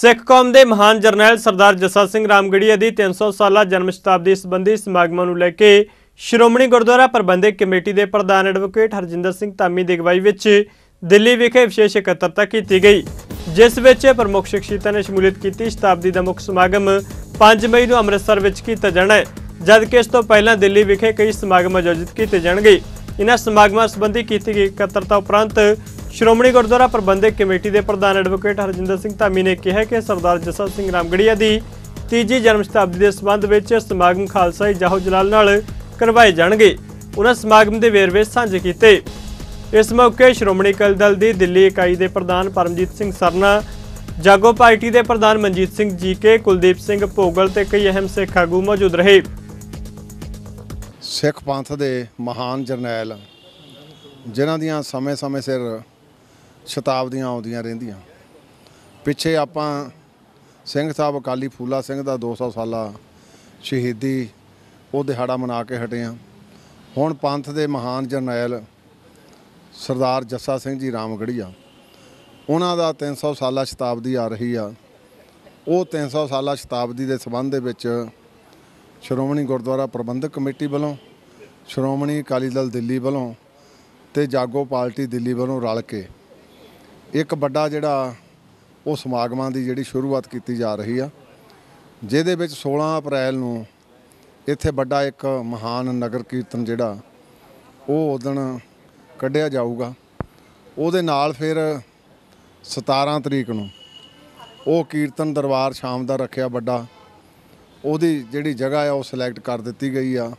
ਸਿੱਖ ਕੌਮ ਦੇ ਮਹਾਨ ਜਰਨੈਲ ਸਰਦਾਰ ਜੱਸਾ ਸਿੰਘ ਰਾਮਗੜੀਆ ਦੀ 300 ਸਾਲਾ ਜਨਮ ਸ਼ਤਾਬਦੀ ਸੰਬੰਧੀ ਸਮਾਗਮਾਂ ਨੂੰ ਲੈ ਕੇ ਸ਼੍ਰੋਮਣੀ ਗੁਰਦੁਆਰਾ ਪ੍ਰਬੰਧਕ ਕਮੇਟੀ ਦੇ ਪ੍ਰਧਾਨ ਐਡਵੋਕੇਟ ਹਰਜਿੰਦਰ ਸਿੰਘ ਤਾਮੀ ਦੀ ਅਗਵਾਈ ਵਿੱਚ ਦਿੱਲੀ ਵਿਖੇ ਵਿਸ਼ੇਸ਼ ਇਕੱਤਰਤਾ ਕੀਤੀ ਗਈ ਜਿਸ ਵਿੱਚ ਪ੍ਰਮੁੱਖ ਸ਼ਖਸੀਅਤਾਂ ਨੇ ਸ਼ਮੂਲੀਅਤ ਕੀਤੀ ਸ਼ਤਾਬਦੀ ਦਾ ਮੁੱਖ ਸਮਾਗਮ 5 ਮਈ ਨੂੰ ਅੰਮ੍ਰਿਤਸਰ ਵਿੱਚ ਕੀਤਾ ਜਾਣਾ ਹੈ ਜਦਕਿ ਇਸ ਤੋਂ ਪਹਿਲਾਂ ਦਿੱਲੀ ਵਿਖੇ ਕਈ ਸਮਾਗਮ ਆਯੋਜਿਤ ਕੀਤੇ ਜਾਣਗੇ ਇਨ੍ਹਾਂ ਸਮਾਗਮਾਂ ਸੰਬੰਧੀ ਕੀਤੀ ਗਈ ਇਕੱਤਰਤਾ ਉਪਰੰਤ ਸ਼੍ਰੋਮਣੀ ਗੁਰਦੁਆਰਾ ਪ੍ਰਬੰਧਕ ਕਮੇਟੀ ਦੇ ਪ੍ਰਧਾਨ ਐਡਵੋਕੇਟ ਹਰਜਿੰਦਰ ਸਿੰਘ ਧਾਮੀ ਨੇ ਕਿਹਾ ਕਿ ਸਰਦਾਰ ਜਸਾ ਸਿੰਘ ਰਾਮਗੜੀਆ ਦੀ ਤੀਜੀ ਜਨਮ ਸ਼ਤਾਬਦੀ ਦੇ ਸਬੰਧ ਵਿੱਚ ਸਮਾਗਮ ਖਾਲਸਾਈ ਜਾਹੋ ਜਲਾਲ ਨਾਲ ਕਰਵਾਏ ਜਾਣਗੇ ਉਹਨਾਂ ਸਮਾਗਮ ਦੇ ਵੇਰਵੇ ਸਾਂਝੇ ਕੀਤੇ ਇਸ ਮੌਕੇ ਸ਼੍ਰੋਮਣੀ ਕਲ ਦਲ ਦੀ ਦਿੱਲੀ ਇਕਾਈ ਦੇ ਪ੍ਰਧਾਨ ਪਰਮਜੀਤ ਸਿੰਘ ਸਰਨਾ ਜਾਗੋ ਪਾਰਟੀ ਦੇ ਪ੍ਰਧਾਨ ਮਨਜੀਤ ਸਿੰਘ ਜੀਕੇ ਕੁਲਦੀਪ ਸਿੰਘ ਭੋਗਲ ਤੇ ਕਈ ਅਹਿਮ ਸਿੱਖ ਆਗੂ ਮੌਜੂਦ ਰਹੇ ਸਿੱਖ ਪੰਥ ਦੇ ਮਹਾਨ ਜਰਨੈਲ ਜਿਨ੍ਹਾਂ ਦੀਆਂ ਸਮੇਂ-ਸਮੇਂ ਸਿਰ ਸ਼ਤਾਬਦੀਆਂ ਆਉਂਦੀਆਂ ਰਹਿੰਦੀਆਂ ਪਿੱਛੇ ਆਪਾਂ ਸਿੰਘ ਸਾਹਿਬ ਅਕਾਲੀ ਫੂਲਾ ਸਿੰਘ ਦਾ 200 ਸਾਲਾ ਸ਼ਹੀਦੀ ਉਹ ਦਿਹਾੜਾ ਮਨਾ ਕੇ ਹਟੇ ਆ ਹੁਣ ਪੰਥ ਦੇ ਮਹਾਨ ਜਰਨੈਲ ਸਰਦਾਰ ਜੱਸਾ ਸਿੰਘ ਜੀ ਰਾਮਗੜੀਆ ਉਹਨਾਂ ਦਾ 300 ਸਾਲਾ ਸ਼ਤਾਬਦੀ ਆ ਰਹੀ ਆ ਉਹ 300 ਸਾਲਾ ਸ਼ਤਾਬਦੀ ਦੇ ਸਬੰਧ ਦੇ ਵਿੱਚ ਸ਼੍ਰੋਮਣੀ ਗੁਰਦੁਆਰਾ ਪ੍ਰਬੰਧਕ ਕਮੇਟੀ ਵੱਲੋਂ ਸ਼੍ਰੋਮਣੀ ਅਕਾਲੀ ਦਲ ਦਿੱਲੀ ਵੱਲੋਂ ਤੇ ਜਾਗੋ ਪਾਰਟੀ ਦਿੱਲੀ ਵੱਲੋਂ ਰਲ ਕੇ ਇੱਕ ਵੱਡਾ ਜਿਹੜਾ ਉਹ ਸਮਾਗਮਾਂ ਦੀ ਜਿਹੜੀ ਸ਼ੁਰੂਆਤ ਕੀਤੀ ਜਾ ਰਹੀ ਆ ਜਿਹਦੇ ਵਿੱਚ 16 ਅਪ੍ਰੈਲ ਨੂੰ ਇੱਥੇ ਵੱਡਾ ਇੱਕ ਮਹਾਨ ਨਗਰ ਕੀਰਤਨ ਜਿਹੜਾ ਉਹ ਉਦਣ ਕੱਢਿਆ ਜਾਊਗਾ ਉਹਦੇ ਨਾਲ ਫਿਰ 17 ਤਰੀਕ ਨੂੰ ਉਹ ਕੀਰਤਨ ਦਰਬਾਰ ਸ਼ਾਮ ਦਾ ਰੱਖਿਆ ਵੱਡਾ ਉਹਦੀ ਜਿਹੜੀ ਜਗ੍ਹਾ ਆ ਉਹ ਸਿਲੈਕਟ ਕਰ ਦਿੱਤੀ ਗਈ ਆ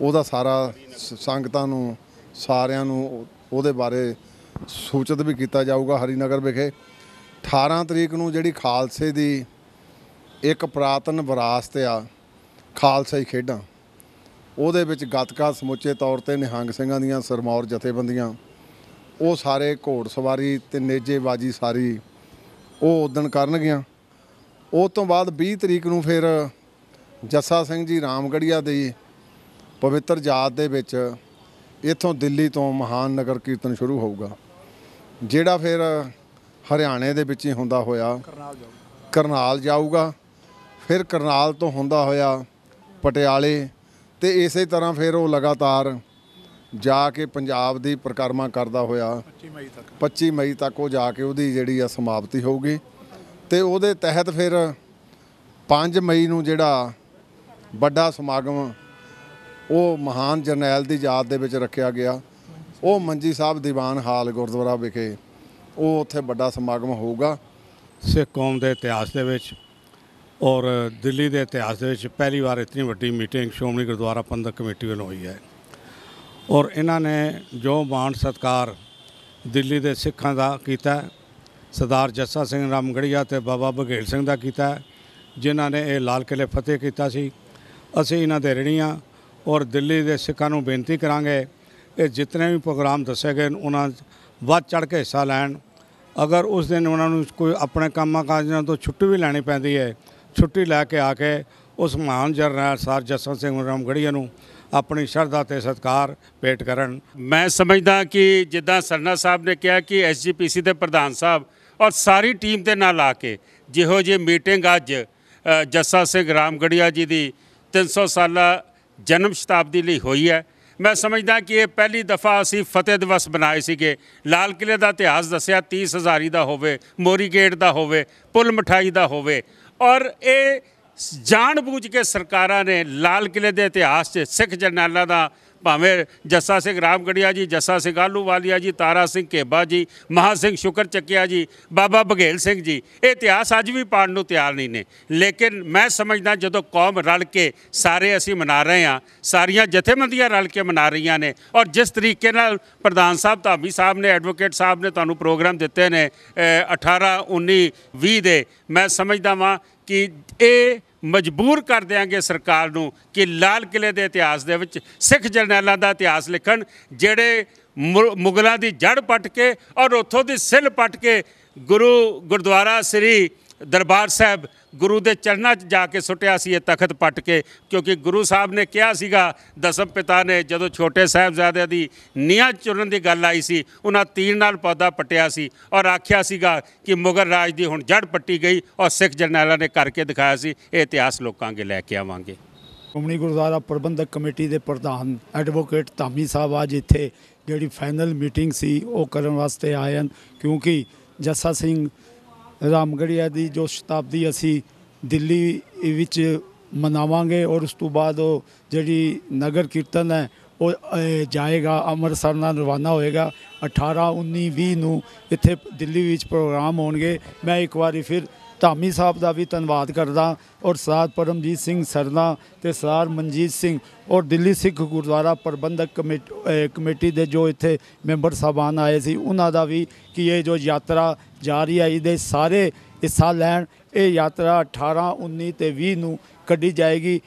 ਉਹਦਾ ਸਾਰਾ ਸੰਗਤਾਂ ਨੂੰ ਸਾਰਿਆਂ ਨੂੰ ਉਹਦੇ ਬਾਰੇ ਸੂਚਿਤ ਵੀ ਕੀਤਾ ਜਾਊਗਾ ਹਰੀਨਗਰ ਵਿਖੇ 18 ਤਰੀਕ ਨੂੰ ਜਿਹੜੀ ਖਾਲਸੇ ਦੀ ਇੱਕ ਪ੍ਰਾਤਨ ਵਿਰਾਸਤ ਆ ਖਾਲਸਾਈ ਖੇਡਾਂ ਉਹਦੇ ਵਿੱਚ ਗੱਤਕਾ ਸਮੁੱਚੇ ਤੌਰ ਤੇ ਨਿਹੰਗ ਸਿੰਘਾਂ ਦੀਆਂ ਸਰਮੌਰ ਜਥੇਬੰਦੀਆਂ ਉਹ ਸਾਰੇ ਘੋੜ ਸਵਾਰੀ ਤੇ ਨੇਜੇਬਾਜੀ ਸਾਰੀ ਉਹ ਉਦਣ ਕਰਨਗੀਆਂ ਉਹ ਤੋਂ ਬਾਅਦ 20 ਤਰੀਕ ਨੂੰ ਫਿਰ ਜੱਸਾ ਸਿੰਘ ਜੀ ਰਾਮਗੜੀਆ ਦੇ ਪਵਿੱਤਰ ਜਾਤ ਦੇ ਵਿੱਚ ਇੱਥੋਂ ਦਿੱਲੀ ਤੋਂ ਮਹਾਨ ਨਗਰ ਕੀਰਤਨ ਸ਼ੁਰੂ ਹੋਊਗਾ ਜਿਹੜਾ ਫਿਰ ਹਰਿਆਣੇ ਦੇ ਵਿੱਚ ਹੀ ਹੁੰਦਾ ਹੋਇਆ ਕਰਨਾਲ ਜਾਊਗਾ ਫਿਰ ਕਰਨਾਲ ਤੋਂ ਹੁੰਦਾ ਹੋਇਆ ਪਟਿਆਲੇ ਤੇ ਇਸੇ ਤਰ੍ਹਾਂ ਫਿਰ ਉਹ ਲਗਾਤਾਰ ਜਾ ਕੇ ਪੰਜਾਬ ਦੀ ਪ੍ਰਕਰਮਾ ਕਰਦਾ ਹੋਇਆ 25 ਮਈ ਤੱਕ 25 ਮਈ ਤੱਕ ਉਹ ਜਾ ਕੇ ਉਹਦੀ ਜਿਹੜੀ ਆ ਸਮਾਪਤੀ ਹੋਊਗੀ ਤੇ ਉਹਦੇ ਤਹਿਤ ਫਿਰ 5 ਮਈ ਨੂੰ ਜਿਹੜਾ ਵੱਡਾ ਸਮਾਗਮ ਉਹ ਮਹਾਨ ਜਰਨੈਲ ਦੀ ਯਾਦ ਦੇ ਵਿੱਚ ਰੱਖਿਆ ਗਿਆ ਉਹ ਮੰਜੀ ਸਾਹਿਬ ਦੀਵਾਨ ਹਾਲ ਗੁਰਦੁਆਰਾ ਵਿਖੇ ਉਹ ਉੱਥੇ ਵੱਡਾ ਸਮਾਗਮ ਹੋਊਗਾ ਸਿੱਖ ਕੌਮ ਦੇ ਇਤਿਹਾਸ ਦੇ ਵਿੱਚ ਔਰ ਦਿੱਲੀ ਦੇ ਇਤਿਹਾਸ ਦੇ ਵਿੱਚ ਪਹਿਲੀ ਵਾਰ ਇਤਨੀ ਵੱਡੀ ਮੀਟਿੰਗ ਸ਼੍ਰੋਮਣੀ ਗੁਰਦੁਆਰਾ ਪੰਥਕ ਕਮੇਟੀ ਵੱਲੋਂ ਹੋਈ ਹੈ ਔਰ ਇਹਨਾਂ ਨੇ ਜੋ ਮਾਣ ਸਤਕਾਰ ਦਿੱਲੀ ਦੇ ਸਿੱਖਾਂ ਦਾ ਕੀਤਾ ਸਰਦਾਰ ਜੱਸਾ ਸਿੰਘ ਰਾਮਗੜੀਆ ਤੇ ਬਾਬਾ ਬਘੇਲ ਸਿੰਘ ਦਾ ਕੀਤਾ ਜਿਨ੍ਹਾਂ ਨੇ ਇਹ ਲਾਲ ਕਿਲੇ ਫਤਿਹ ਕੀਤਾ ਸੀ ਅਸੀਂ ਇਹਨਾਂ ਦੇ ਰਣੀਆਂ ਔਰ ਦਿੱਲੀ ਦੇ ਸਿੱਖਾਂ ਨੂੰ ਬੇਨਤੀ ਕਰਾਂਗੇ ਇਹ ਜਿੰਨੇ ਵੀ ਪ੍ਰੋਗਰਾਮ ਦੱਸੇ ਗਏ ਉਹਨਾਂ ਵੱਧ ਚੜ ਕੇ ਹਿੱਸਾ ਲੈਣ ਅਗਰ ਉਸ ਦਿਨ ਉਹਨਾਂ ਨੂੰ ਕੋਈ ਆਪਣੇ ਕੰਮਾਂ ਕਾਜਾਂ ਤੋਂ ਛੁੱਟੀ ਵੀ ਲੈਣੀ ਪੈਂਦੀ ਹੈ ਛੁੱਟੀ ਲੈ ਕੇ ਆ ਕੇ ਉਸ ਮਹਾਨ ਜਰਨੈਲ ਸਰ ਜਸਨ ਸਿੰਘ ਰਾਮਗੜੀਆ ਨੂੰ ਆਪਣੀ ਸ਼ਰਧਾ ਤੇ ਸਤਕਾਰ ਪੇਟ ਕਰਨ ਮੈਂ ਸਮਝਦਾ ਕਿ ਜਿੱਦਾਂ ਸਰਨਾ ਸਾਹਿਬ ਨੇ ਕਿਹਾ ਕਿ ਐਸਜੀਪੀਸੀ ਦੇ ਪ੍ਰਧਾਨ ਸਾਹਿਬ ਔਰ ਸਾਰੀ ਟੀਮ ਦੇ ਨਾਲ ਆ ਕੇ ਜਿਹੋ ਜੇ ਮੀਟਿੰਗ ਅੱਜ ਜੱਸਾ ਸਿੰਘ ਰਾਮਗੜੀਆ ਜੀ ਦੀ 300 ਸਾਲਾ ਜਨਮ ਸ਼ਤਾਬਦੀ ਲਈ ਹੋਈ ਹੈ ਮੈਂ ਸਮਝਦਾ ਕਿ ਇਹ ਪਹਿਲੀ ਦਫਾ ਅਸੀਂ ਫਤਿਹ ਦਿਵਸ ਬਣਾਏ ਸੀਗੇ ਲਾਲ ਕਿਲੇ ਦਾ ਇਤਿਹਾਸ ਦੱਸਿਆ 30 ਹਜ਼ਾਰੀ ਦਾ ਹੋਵੇ ਮੋਰੀ ਗੇਟ ਦਾ ਹੋਵੇ ਪੁੱਲ ਮਠਾਈ ਦਾ ਹੋਵੇ ਔਰ ਇਹ ਜਾਣਬੂਝ ਕੇ ਸਰਕਾਰਾਂ ਨੇ ਲਾਲ ਕਿਲੇ ਦੇ ਇਤਿਹਾਸ 'ਚ ਸਿੱਖ ਜਰਨਲਾਂ ਦਾ ਭਾਵੇਂ ਜੱਸਾ ਸਿੰਘ ਰਾਮਗੜੀਆ ਜੀ ਜੱਸਾ ਸਿੰਘ ਵਾਲੀਆ ਜੀ ਤਾਰਾ ਸਿੰਘ ਕੇਬਾ ਜੀ ਮਹਾ ਸਿੰਘ ਸ਼ੁਕਰ ਚੱਕਿਆ ਜੀ ਬਾਬਾ ਬਘੇਲ ਸਿੰਘ ਜੀ ਇਹ ਇਤਿਹਾਸ ਅੱਜ ਵੀ ਪੜਨ ਨੂੰ ਤਿਆਰ ਨਹੀਂ ਨੇ ਲੇਕਿਨ ਮੈਂ ਸਮਝਦਾ ਜਦੋਂ ਕੌਮ ਰਲ ਕੇ ਸਾਰੇ ਅਸੀਂ ਮਨਾ ਰਹੇ ਹਾਂ ਸਾਰੀਆਂ ਜਥੇਬੰਦੀਆਂ ਰਲ ਕੇ ਮਨਾ ਰਹੀਆਂ ਨੇ ਔਰ ਜਿਸ ਤਰੀਕੇ ਨਾਲ ਪ੍ਰਧਾਨ ਸਾਹਿਬ ਧਾਮੀ ਸਾਹਿਬ ਨੇ ਐਡਵੋਕੇਟ ਸਾਹਿਬ ਨੇ ਤੁਹਾਨੂੰ ਪ੍ਰੋਗਰਾਮ ਦਿੱਤੇ ਨੇ 18 19 20 ਦੇ ਮੈਂ ਸਮਝਦਾ ਵਾਂ ਕਿ ਇਹ ਮਜਬੂਰ ਕਰ ਦੇਾਂਗੇ ਸਰਕਾਰ ਨੂੰ ਕਿ ਲਾਲ ਕਿਲੇ ਦੇ ਇਤਿਹਾਸ ਦੇ ਵਿੱਚ ਸਿੱਖ ਜਰਨੈਲਾਂ ਦਾ ਇਤਿਹਾਸ ਲਿਖਣ ਜਿਹੜੇ ਮੁਗਲਾਂ ਦੀ ਜੜ ਪਟਕੇ ਕੇ ਔਰ ਉੱਥੋਂ ਦੀ ਸਿਲ ਪਟਕੇ ਕੇ ਗੁਰੂ ਗੁਰਦੁਆਰਾ ਸ੍ਰੀ ਦਰਬਾਰ ਸਾਹਿਬ ਗੁਰੂ ਦੇ ਚਰਨਾਂ 'ਚ ਜਾ ਕੇ ਸੁੱਟਿਆ ਸੀ ਇਹ ਤਖਤ ਪੱਟ ਕੇ ਕਿਉਂਕਿ ਗੁਰੂ ਸਾਹਿਬ ਨੇ ਕਿਹਾ ਸੀਗਾ ਦਸਮ ਪਿਤਾ ਨੇ ਜਦੋਂ ਛੋਟੇ ਸਾਹਿਬਜ਼ਾਦੇ ਦੀ ਨੀਹਾਂ ਚੁਰਨ ਦੀ ਗੱਲ ਆਈ ਸੀ ਉਹਨਾਂ ਤੀਰ ਨਾਲ ਪੌਦਾ ਪਟਿਆ ਸੀ ਔਰ ਆਖਿਆ ਸੀਗਾ ਕਿ ਮੁਗਲ ਰਾਜ ਦੀ ਹੁਣ ਜੜ ਪੱਟੀ ਗਈ ਔਰ ਸਿੱਖ ਜਰਨੈਲਾਂ ਨੇ ਕਰਕੇ ਦਿਖਾਇਆ ਸੀ ਇਹ ਇਤਿਹਾਸ ਲੋਕਾਂ ਅੱਗੇ ਲੈ ਕੇ ਆਵਾਂਗੇ ਕਮਣੀ ਗੁਰਦਾਰਾ ਪ੍ਰਬੰਧਕ ਕਮੇਟੀ ਦੇ ਪ੍ਰਧਾਨ ਐਡਵੋਕੇਟ ਧਾਮੀ ਸਾਹਿਬ ਆ ਇੱਥੇ ਜਿਹੜੀ ਫਾਈਨਲ ਮੀਟਿੰਗ ਸੀ ਉਹ ਕਰਨ ਵਾਸਤੇ ਆਏ ਹਨ ਕਿਉਂਕਿ ਜੱਸਾ ਸਿੰਘ ਰਾਮਗੜੀਆ ਦੀ ਜੋ ਸ਼ਤਾਬਦੀ ਅਸੀਂ ਦਿੱਲੀ ਵਿੱਚ ਮਨਾਵਾਂਗੇ ਔਰ ਉਸ ਤੋਂ ਬਾਅਦ ਉਹ ਜਿਹੜੀ ਨਗਰ ਕੀਰਤਨ ਹੈ ਉਹ ਜਾਏਗਾ ਅੰਮ੍ਰਿਤਸਰ ਨਾਲ ਰਵਾਨਾ ਹੋਏਗਾ 18 19 20 ਨੂੰ ਇੱਥੇ ਦਿੱਲੀ ਵਿੱਚ ਪ੍ਰੋਗਰਾਮ ਹੋਣਗੇ ਮੈਂ ਇੱਕ ਵਾਰੀ ਫਿਰ ਧਾਮੀ ਸਾਹਿਬ ਦਾ ਵੀ ਧੰਨਵਾਦ ਕਰਦਾ ਔਰ ਸਰਦਾਰ ਪਰਮਜੀਤ ਸਿੰਘ ਸਰਨਾ ਤੇ ਸਰਦਾਰ ਮਨਜੀਤ ਸਿੰਘ ਔਰ ਦਿੱਲੀ ਸਿੱਖ ਗੁਰਦੁਆਰਾ ਪ੍ਰਬੰਧਕ ਕਮੇਟੀ ਦੇ ਜੋ ਇੱਥੇ ਮੈਂਬਰ ਸਾਹਿਬਾਨ ਆਏ ਸੀ ਉਹਨਾਂ ਦਾ ਵੀ ਕਿ ਇਹ ਜੋ ਯਾਤਰਾ ਜਾ ਰਹੀ ਹੈ ਇਹਦੇ ਸਾਰੇ ਹਿੱਸਾ ਲੈਣ ਇਹ ਯਾਤਰਾ 18 19 ਤੇ 20 ਨੂੰ ਕੱਢੀ ਜਾਏਗੀ